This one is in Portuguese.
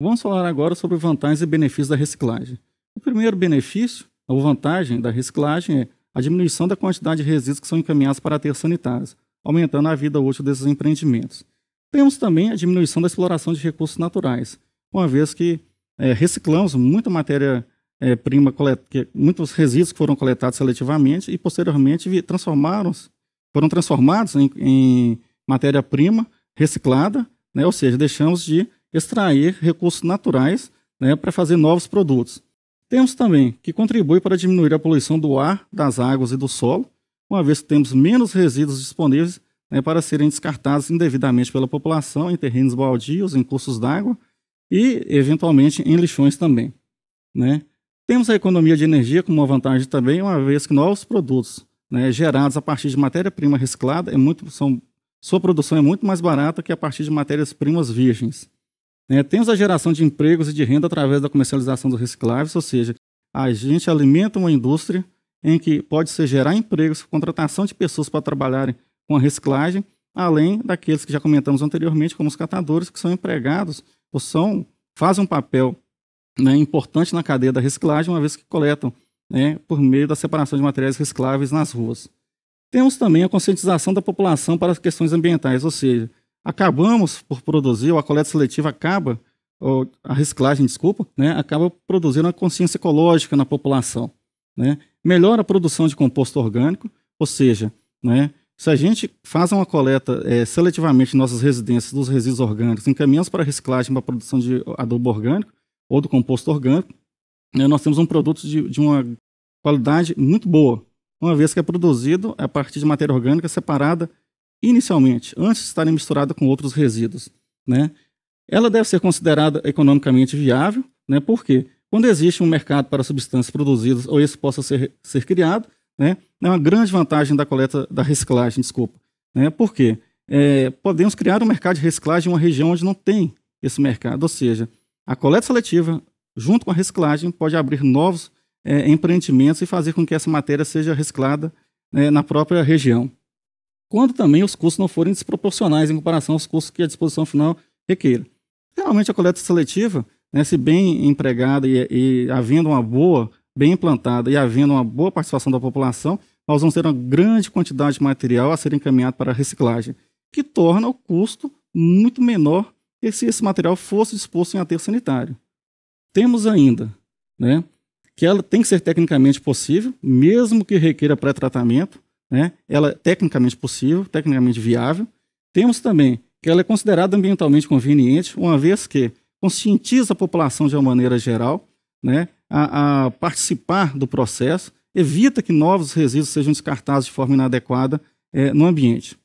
Vamos falar agora sobre vantagens e benefícios da reciclagem. O primeiro benefício, ou vantagem da reciclagem, é a diminuição da quantidade de resíduos que são encaminhados para aterros sanitários, aumentando a vida útil desses empreendimentos. Temos também a diminuição da exploração de recursos naturais, uma vez que é, reciclamos muita matéria é, prima, muitos resíduos que foram coletados seletivamente e posteriormente transformaram foram transformados em, em matéria-prima reciclada, né? ou seja, deixamos de extrair recursos naturais né, para fazer novos produtos. Temos também que contribui para diminuir a poluição do ar, das águas e do solo, uma vez que temos menos resíduos disponíveis né, para serem descartados indevidamente pela população em terrenos baldios, em cursos d'água e, eventualmente, em lixões também. Né? Temos a economia de energia como uma vantagem também, uma vez que novos produtos né, gerados a partir de matéria-prima reciclada é muito, são, sua produção é muito mais barata que a partir de matérias-primas virgens. Né? Temos a geração de empregos e de renda através da comercialização dos recicláveis, ou seja, a gente alimenta uma indústria em que pode ser gerar empregos, contratação de pessoas para trabalharem com a reciclagem, além daqueles que já comentamos anteriormente, como os catadores, que são empregados ou são, fazem um papel né, importante na cadeia da reciclagem, uma vez que coletam né, por meio da separação de materiais recicláveis nas ruas. Temos também a conscientização da população para as questões ambientais, ou seja, acabamos por produzir, ou a coleta seletiva acaba, ou a reciclagem, desculpa, né, acaba produzindo a consciência ecológica na população. Né? Melhora a produção de composto orgânico, ou seja, né, se a gente faz uma coleta é, seletivamente em nossas residências dos resíduos orgânicos, encaminhamos para a reciclagem, para a produção de adubo orgânico ou do composto orgânico, né, nós temos um produto de, de uma qualidade muito boa, uma vez que é produzido a partir de matéria orgânica separada inicialmente, antes de estarem misturadas com outros resíduos. Né? Ela deve ser considerada economicamente viável, né? porque quando existe um mercado para substâncias produzidas ou isso possa ser, ser criado, né? é uma grande vantagem da coleta da reciclagem, desculpa. Né? Por quê? É, podemos criar um mercado de reciclagem em uma região onde não tem esse mercado, ou seja, a coleta seletiva, junto com a reciclagem, pode abrir novos é, empreendimentos e fazer com que essa matéria seja reciclada é, na própria região quando também os custos não forem desproporcionais em comparação aos custos que a disposição final requeira. Realmente, a coleta seletiva, né, se bem empregada e, e havendo uma boa, bem implantada e havendo uma boa participação da população, nós vamos ter uma grande quantidade de material a ser encaminhado para a reciclagem, que torna o custo muito menor que se esse material fosse disposto em aterro sanitário. Temos ainda né, que ela tem que ser tecnicamente possível, mesmo que requeira pré-tratamento, né? Ela é tecnicamente possível, tecnicamente viável. Temos também que ela é considerada ambientalmente conveniente, uma vez que conscientiza a população de uma maneira geral né, a, a participar do processo, evita que novos resíduos sejam descartados de forma inadequada é, no ambiente.